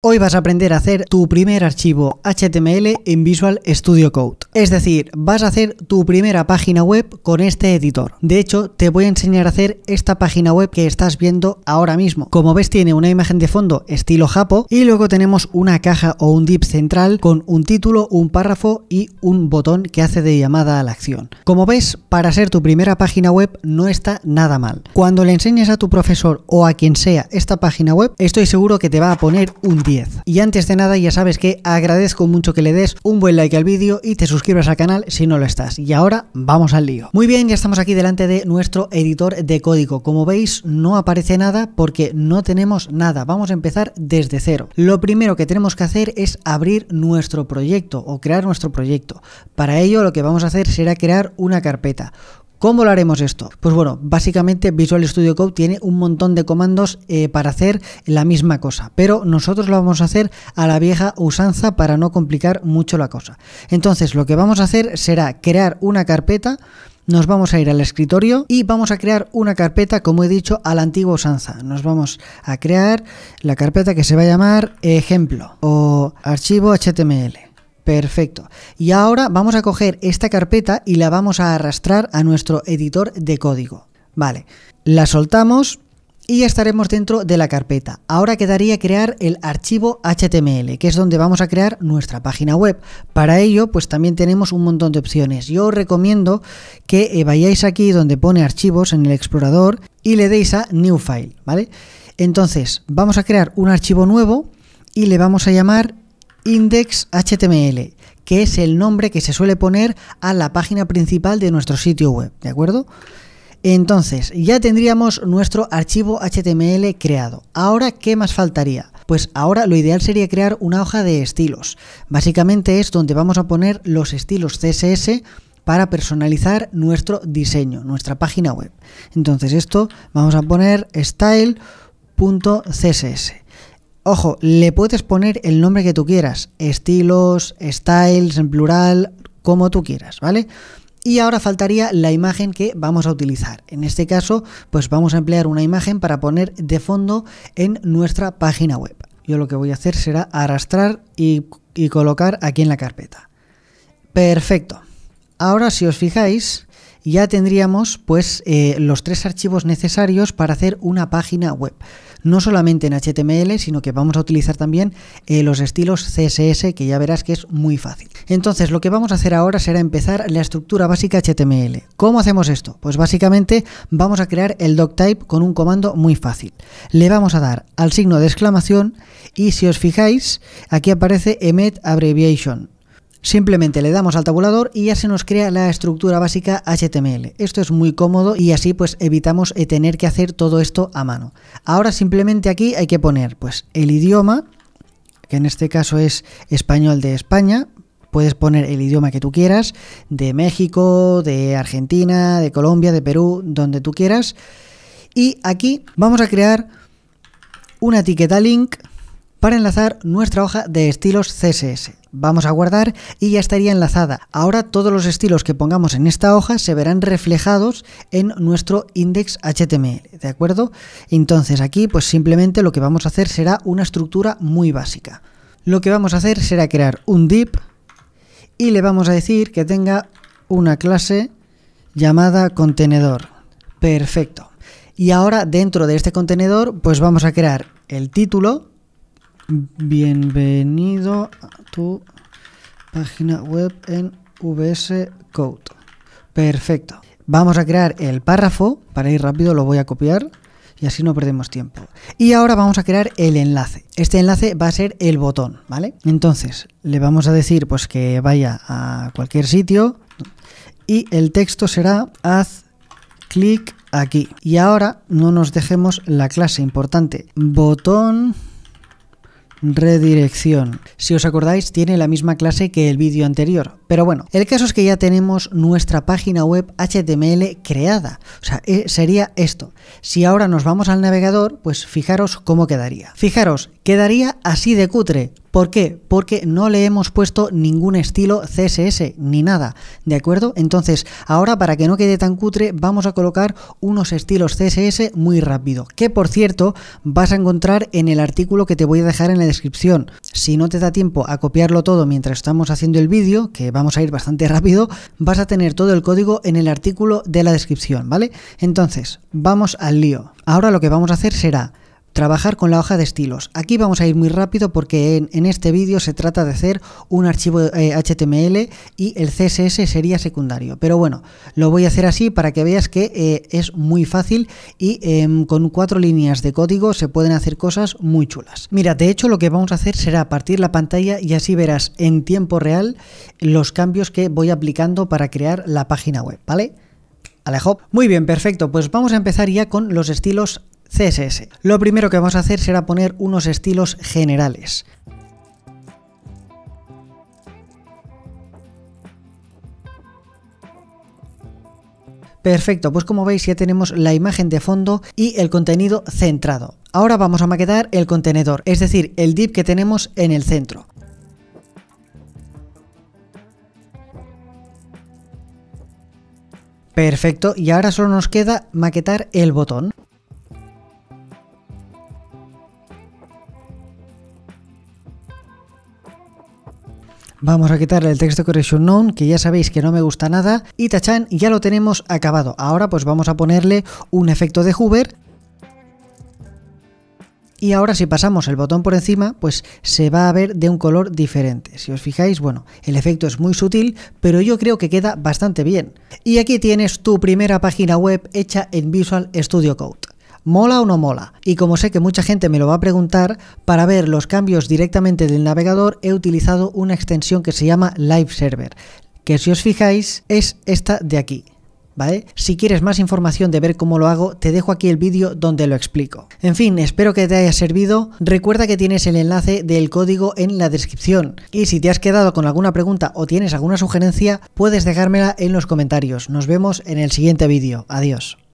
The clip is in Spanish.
Hoy vas a aprender a hacer tu primer archivo HTML en Visual Studio Code. Es decir, vas a hacer tu primera página web con este editor. De hecho, te voy a enseñar a hacer esta página web que estás viendo ahora mismo. Como ves, tiene una imagen de fondo estilo japo y luego tenemos una caja o un div central con un título, un párrafo y un botón que hace de llamada a la acción. Como ves, para ser tu primera página web no está nada mal. Cuando le enseñes a tu profesor o a quien sea esta página web, estoy seguro que te va a poner un y antes de nada ya sabes que agradezco mucho que le des un buen like al vídeo y te suscribas al canal si no lo estás. Y ahora vamos al lío. Muy bien, ya estamos aquí delante de nuestro editor de código. Como veis no aparece nada porque no tenemos nada. Vamos a empezar desde cero. Lo primero que tenemos que hacer es abrir nuestro proyecto o crear nuestro proyecto. Para ello lo que vamos a hacer será crear una carpeta. ¿Cómo lo haremos esto? Pues bueno, básicamente Visual Studio Code tiene un montón de comandos eh, para hacer la misma cosa, pero nosotros lo vamos a hacer a la vieja usanza para no complicar mucho la cosa. Entonces, lo que vamos a hacer será crear una carpeta nos vamos a ir al escritorio y vamos a crear una carpeta, como he dicho, a la antigua usanza. Nos vamos a crear la carpeta que se va a llamar ejemplo o archivo HTML. Perfecto. Y ahora vamos a coger esta carpeta y la vamos a arrastrar a nuestro editor de código. Vale, la soltamos y estaremos dentro de la carpeta. Ahora quedaría crear el archivo HTML, que es donde vamos a crear nuestra página web. Para ello, pues también tenemos un montón de opciones. Yo recomiendo que eh, vayáis aquí donde pone archivos en el explorador y le deis a New File, ¿vale? Entonces, vamos a crear un archivo nuevo y le vamos a llamar index.html, que es el nombre que se suele poner a la página principal de nuestro sitio web, ¿de acuerdo? Entonces, ya tendríamos nuestro archivo HTML creado. Ahora, ¿qué más faltaría? Pues ahora lo ideal sería crear una hoja de estilos. Básicamente es donde vamos a poner los estilos CSS para personalizar nuestro diseño, nuestra página web. Entonces, esto vamos a poner style.css. Ojo, le puedes poner el nombre que tú quieras, estilos, styles en plural, como tú quieras, ¿vale? Y ahora faltaría la imagen que vamos a utilizar. En este caso, pues vamos a emplear una imagen para poner de fondo en nuestra página web. Yo lo que voy a hacer será arrastrar y, colocar aquí en la carpeta. Perfecto. Ahora, si os fijáis, ya tendríamos pues eh, los tres archivos necesarios para hacer una página web no solamente en HTML, sino que vamos a utilizar también eh, los estilos CSS, que ya verás que es muy fácil. Entonces, lo que vamos a hacer ahora será empezar la estructura básica HTML. ¿Cómo hacemos esto? Pues básicamente vamos a crear el doctype con un comando muy fácil. Le vamos a dar al signo de exclamación y si os fijáis, aquí aparece Emet abbreviation. Simplemente le damos al tabulador y ya se nos crea la estructura básica HTML. Esto es muy cómodo y así pues evitamos eh, tener que hacer todo esto a mano. Ahora simplemente aquí hay que poner pues el idioma, que en este caso es español de España, puedes poner el idioma que tú quieras, de México, de Argentina, de Colombia, de Perú, donde tú quieras. Y aquí vamos a crear una etiqueta link para enlazar nuestra hoja de estilos CSS, vamos a guardar y ya estaría enlazada. Ahora todos los estilos que pongamos en esta hoja se verán reflejados en nuestro index HTML, ¿de acuerdo? Entonces aquí pues simplemente lo que vamos a hacer será una estructura muy básica. Lo que vamos a hacer será crear un div y le vamos a decir que tenga una clase llamada contenedor. Perfecto. Y ahora dentro de este contenedor pues vamos a crear el título, Bienvenido a tu página web en VS Code. Perfecto. Vamos a crear el párrafo. Para ir rápido lo voy a copiar y así no perdemos tiempo. Y ahora vamos a crear el enlace. Este enlace va a ser el botón, ¿vale? Entonces, le vamos a decir pues que vaya a cualquier sitio y el texto será haz clic aquí. Y ahora no nos dejemos la clase importante, botón redirección. Si os acordáis, tiene la misma clase que el vídeo anterior. Pero bueno, el caso es que ya tenemos nuestra página web HTML creada. O sea, eh, sería esto. Si ahora nos vamos al navegador, pues fijaros cómo quedaría. Fijaros, quedaría así de cutre. ¿Por qué? Porque no le hemos puesto ningún estilo CSS ni nada, ¿de acuerdo? Entonces, ahora para que no quede tan cutre, vamos a colocar unos estilos CSS muy rápido, que por cierto vas a encontrar en el artículo que te voy a dejar en la descripción. Si no te da tiempo a copiarlo todo mientras estamos haciendo el vídeo, que vamos a ir bastante rápido, vas a tener todo el código en el artículo de la descripción, ¿vale? Entonces, vamos al lío. Ahora lo que vamos a hacer será trabajar con la hoja de estilos. Aquí vamos a ir muy rápido porque en, este vídeo se trata de hacer un archivo HTML eh, y el CSS sería secundario. Pero bueno, lo voy a hacer así para que veas que eh, es muy fácil y em, con cuatro líneas de código se pueden hacer cosas muy chulas. Mira, de hecho lo que vamos a hacer será partir la pantalla y así verás en tiempo real los cambios que voy aplicando para crear la página web, ¿vale? Alejo. Muy bien, perfecto. Pues vamos a empezar ya con los estilos CSS. Lo primero que vamos a hacer será poner unos estilos generales. Perfecto, pues como veis ya tenemos la imagen de fondo y el contenido centrado. Ahora vamos a maquetar el contenedor, es decir, el div que tenemos en el centro. Perfecto, y ahora solo nos queda maquetar el botón. Vamos a quitarle el texto correction known, que ya sabéis que no me gusta nada, y tachan, ya lo tenemos acabado. Ahora pues vamos a ponerle un efecto de Hoover y ahora si pasamos el botón por encima, pues se va a ver de un color diferente. Si os fijáis, bueno, el efecto es muy sutil, pero yo creo que queda bastante bien. Y aquí tienes tu primera página web hecha en Visual Studio Code. ¿Mola o no mola? Y como sé que mucha gente me lo va a preguntar, para ver los cambios directamente del navegador he utilizado una extensión que se llama Live Server, que si os fijáis es esta de aquí. ¿Vale? Si quieres más información de ver cómo lo hago, te dejo aquí el vídeo donde lo explico. En fin, espero que te haya servido. Recuerda que tienes el enlace del código en la descripción. Y si te has quedado con alguna pregunta o tienes alguna sugerencia, puedes dejármela en los comentarios. Nos vemos en el siguiente vídeo. Adiós.